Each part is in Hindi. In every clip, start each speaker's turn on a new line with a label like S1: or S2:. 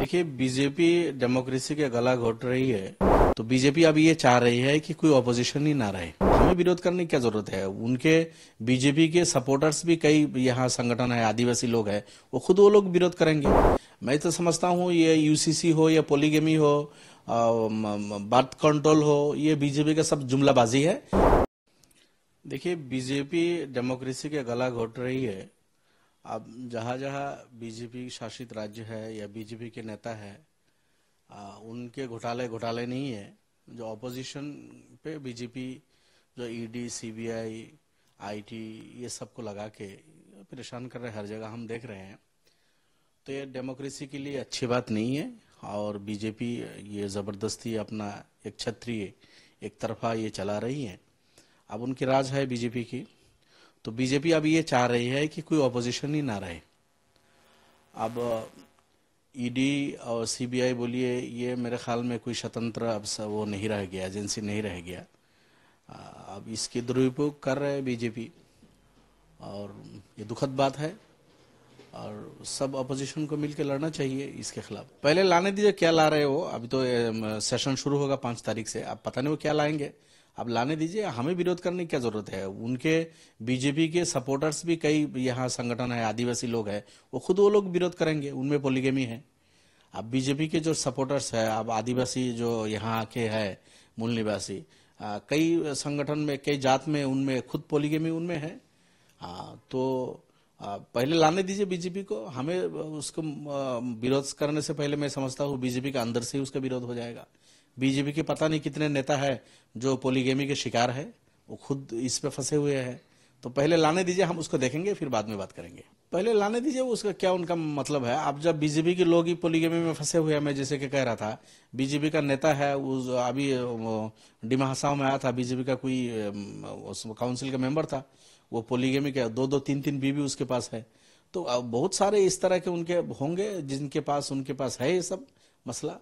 S1: देखिए बीजेपी डेमोक्रेसी के गला घोट रही है तो बीजेपी अब ये चाह रही है कि कोई ऑपोजिशन ही ना रहे हमें विरोध करने की क्या जरूरत है उनके बीजेपी के सपोर्टर्स भी कई यहाँ संगठन है आदिवासी लोग हैं वो खुद वो लोग विरोध करेंगे मैं तो समझता हूँ ये यूसीसी हो या पोलीगेमी हो बर्थ कंट्रोल हो ये बीजेपी का सब जुमलाबाजी है देखिए बीजेपी डेमोक्रेसी के गला घोट रही है अब जहाँ जहाँ बीजेपी शासित राज्य है या बीजेपी के नेता है आ, उनके घोटाले घोटाले नहीं है जो ऑपोजिशन पे बीजेपी जो ईडी सीबीआई आईटी ये सबको लगा के परेशान कर रहे हर जगह हम देख रहे हैं तो ये डेमोक्रेसी के लिए अच्छी बात नहीं है और बीजेपी ये ज़बरदस्ती अपना एक क्षत्रिय एक तरफा ये चला रही है अब उनकी राज है बीजेपी की तो बीजेपी अब ये चाह रही है कि कोई ऑपोजिशन ही ना रहे अब ईडी uh, e और सीबीआई बोलिए ये मेरे ख्याल में कोई स्वतंत्र अब वो नहीं रह गया एजेंसी नहीं रह गया uh, अब इसके दुरुपयोग कर रहे हैं बीजेपी और ये दुखद बात है और सब अपोजिशन को मिलकर लड़ना चाहिए इसके खिलाफ पहले लाने दीजिए क्या ला रहे हो अभी तो सेशन um, शुरू होगा पांच तारीख से अब पता नहीं वो क्या लाएंगे अब लाने दीजिए हमें विरोध करने की क्या जरूरत है उनके बीजेपी के सपोर्टर्स भी कई यहाँ संगठन है आदिवासी लोग है वो खुद वो लोग विरोध करेंगे उनमें पोलिगेमी है अब बीजेपी के जो सपोर्टर्स है अब आदिवासी जो यहाँ के है मूल निवासी कई संगठन में कई जात में उनमें खुद पोलिगेमी उनमें है आ, तो आ, पहले लाने दीजिए बीजेपी को हमें उसको विरोध करने से पहले मैं समझता हूँ बीजेपी के अंदर से ही उसका विरोध हो जाएगा बीजेपी के पता नहीं कितने नेता है जो पोलीगेमी के शिकार है वो खुद इस पे फंसे हुए हैं तो पहले लाने दीजिए हम उसको देखेंगे फिर बाद में बात करेंगे पहले लाने दीजिए उसका क्या उनका मतलब है अब जब बीजेपी के लोग ही पोलीगेमी में फंसे हुए हैं मैं जैसे कि कह रहा था बीजेपी का नेता है उस अभी डिमाहसाव में आया था बीजेपी का कोई काउंसिल का मेंबर था वो पोलीगेमी का दो दो तीन तीन बीवी उसके पास है तो बहुत सारे इस तरह के उनके होंगे जिनके पास उनके पास है ये सब मसला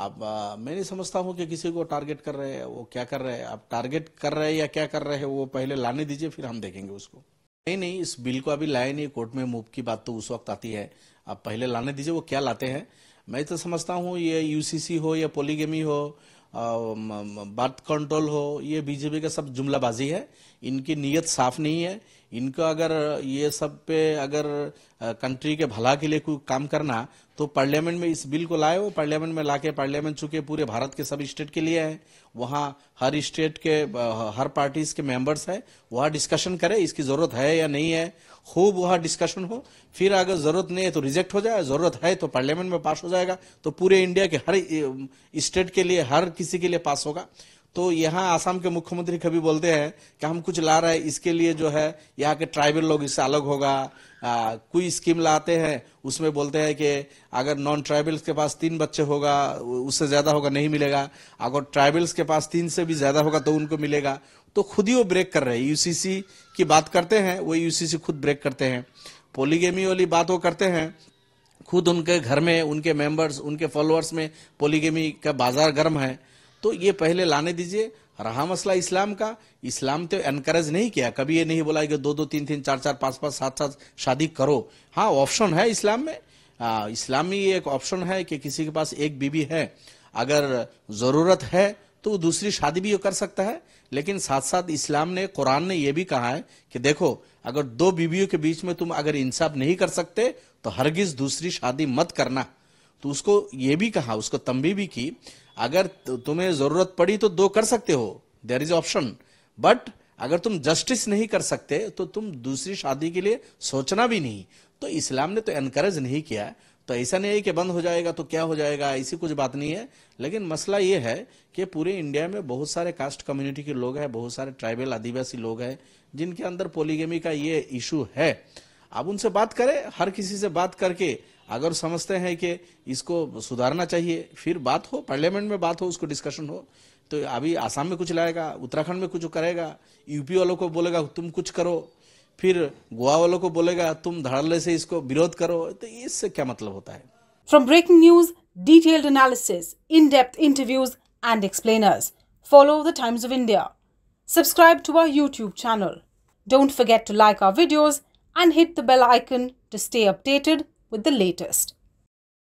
S1: आप मैं नहीं समझता हूं कि किसी को टारगेट कर रहे हैं वो क्या कर रहे हैं आप टारगेट कर रहे हैं या क्या कर रहे हैं वो पहले लाने दीजिए फिर हम देखेंगे उसको नहीं नहीं इस बिल को अभी लाए नहीं कोर्ट में मूव की बात तो उस वक्त आती है आप पहले लाने दीजिए वो क्या लाते हैं मैं तो समझता हूँ ये यूसीसी हो या पोलीगेमी हो बर्थ कंट्रोल हो ये बीजेपी का सब जुमलाबाजी है इनकी नीयत साफ नहीं है इनका अगर ये सब पे अगर कंट्री के भला के लिए कोई काम करना तो पार्लियामेंट में इस बिल को लाए वो पार्लियामेंट में लाके पार्लियामेंट चुके पूरे भारत के सब स्टेट के लिए है वहाँ हर स्टेट के हर पार्टीज के मेंबर्स है वहाँ डिस्कशन करें इसकी जरूरत है या नहीं है खूब वहाँ डिस्कशन हो फिर अगर जरूरत नहीं है तो रिजेक्ट हो जाए जरूरत है तो पार्लियामेंट में पास हो जाएगा तो पूरे इंडिया के हर स्टेट के लिए हर किसी के लिए पास होगा तो यहाँ आसाम के मुख्यमंत्री कभी बोलते हैं कि हम कुछ ला रहे हैं इसके लिए जो है यहाँ के ट्राइबल लोग इससे अलग होगा कोई स्कीम लाते हैं उसमें बोलते हैं कि अगर नॉन ट्राइबल्स के पास तीन बच्चे होगा उससे ज़्यादा होगा नहीं मिलेगा अगर ट्राइबल्स के पास तीन से भी ज़्यादा होगा तो उनको मिलेगा तो खुद ही वो ब्रेक कर रहे हैं यूसीसी की बात करते हैं वो यूसीसी खुद ब्रेक करते हैं पोलीगेमी वाली बात वो करते हैं खुद उनके घर में उनके मेंबर्स उनके फॉलोअर्स में पोलीगेमी का बाजार गर्म है तो ये पहले लाने दीजिए रहा मसला इस्लाम का इस्लाम तो एनकरेज नहीं किया कभी ये नहीं बोला कि दो दो तीन तीन चार चार पाँच पाँच सात सात शादी करो हाँ ऑप्शन है इस्लाम में आ, इस्लामी एक ऑप्शन है कि किसी के पास एक बीबी है अगर ज़रूरत है तो वो दूसरी शादी भी कर सकता है लेकिन साथ साथ इस्लाम ने कुरान ने यह भी कहा है कि देखो अगर दो बीबियों के बीच में तुम अगर इंसाफ नहीं कर सकते तो हरगिज दूसरी शादी मत करना तो उसको ये भी कहा उसको तंबी भी की अगर तुम्हें जरूरत पड़ी तो दो कर सकते हो देर इज ऑप्शन बट अगर तुम जस्टिस नहीं कर सकते तो तुम दूसरी शादी के लिए सोचना भी नहीं तो इस्लाम ने तो एनकरेज नहीं किया तो ऐसा नहीं है कि बंद हो जाएगा तो क्या हो जाएगा ऐसी कुछ बात नहीं है लेकिन मसला यह है कि पूरे इंडिया में बहुत सारे कास्ट कम्युनिटी के लोग हैं बहुत सारे ट्राइबल आदिवासी लोग हैं जिनके अंदर पोलीगेमी का ये इशू है आप उनसे बात करें हर किसी से बात करके अगर समझते हैं कि इसको सुधारना चाहिए फिर बात हो पार्लियामेंट में बात हो उसको डिस्कशन हो तो अभी आसाम में कुछ लाएगा उत्तराखंड में कुछ करेगा यूपी वालों को बोलेगा तुम कुछ करो फिर गोवा वालों को बोलेगा तुम धड़ल्ले से इसको विरोध करो तो इससे क्या मतलब होता है from breaking news detailed analysis in depth interviews and explainers follow the Times of India subscribe to our YouTube channel don't forget to like our videos and hit the bell icon to stay updated with the latest.